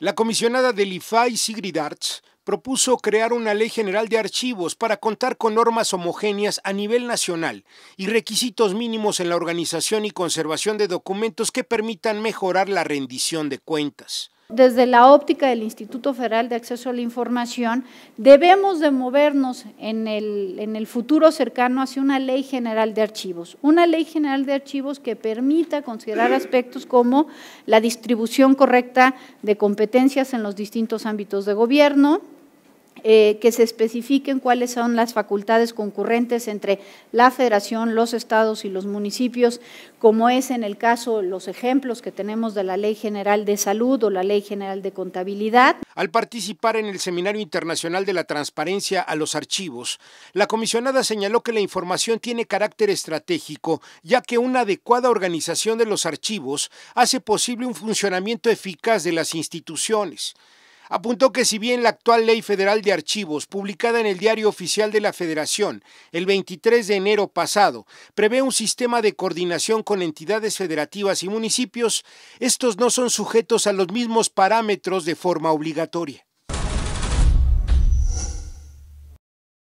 La comisionada del IFAI, Sigrid Arts, propuso crear una ley general de archivos para contar con normas homogéneas a nivel nacional y requisitos mínimos en la organización y conservación de documentos que permitan mejorar la rendición de cuentas. Desde la óptica del Instituto Federal de Acceso a la Información, debemos de movernos en el, en el futuro cercano hacia una ley general de archivos, una ley general de archivos que permita considerar aspectos como la distribución correcta de competencias en los distintos ámbitos de gobierno, eh, que se especifiquen cuáles son las facultades concurrentes entre la federación, los estados y los municipios, como es en el caso los ejemplos que tenemos de la Ley General de Salud o la Ley General de Contabilidad. Al participar en el Seminario Internacional de la Transparencia a los Archivos, la comisionada señaló que la información tiene carácter estratégico, ya que una adecuada organización de los archivos hace posible un funcionamiento eficaz de las instituciones apuntó que si bien la actual Ley Federal de Archivos, publicada en el Diario Oficial de la Federación el 23 de enero pasado, prevé un sistema de coordinación con entidades federativas y municipios, estos no son sujetos a los mismos parámetros de forma obligatoria.